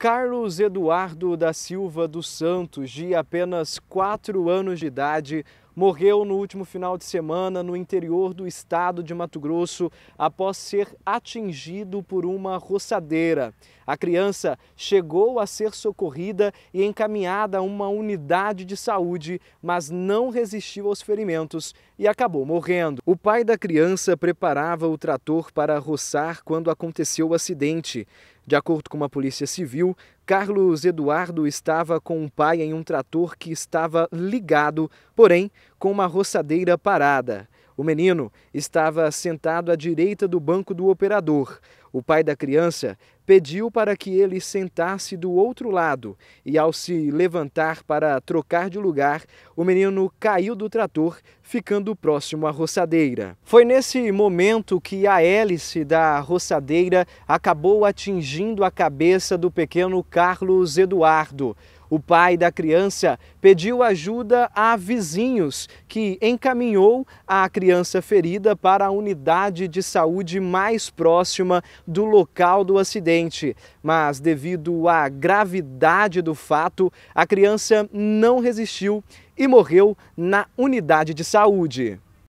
Carlos Eduardo da Silva dos Santos, de apenas 4 anos de idade, morreu no último final de semana no interior do estado de Mato Grosso após ser atingido por uma roçadeira. A criança chegou a ser socorrida e encaminhada a uma unidade de saúde, mas não resistiu aos ferimentos e acabou morrendo. O pai da criança preparava o trator para roçar quando aconteceu o acidente. De acordo com a Polícia Civil, Carlos Eduardo estava com o pai em um trator que estava ligado, porém com uma roçadeira parada. O menino estava sentado à direita do banco do operador. O pai da criança pediu para que ele sentasse do outro lado, e ao se levantar para trocar de lugar, o menino caiu do trator, ficando próximo à roçadeira. Foi nesse momento que a hélice da roçadeira acabou atingindo a cabeça do pequeno Carlos Eduardo. O pai da criança pediu ajuda a vizinhos, que encaminhou a criança ferida para a unidade de saúde mais próxima do local do acidente acidente, mas devido à gravidade do fato, a criança não resistiu e morreu na unidade de saúde.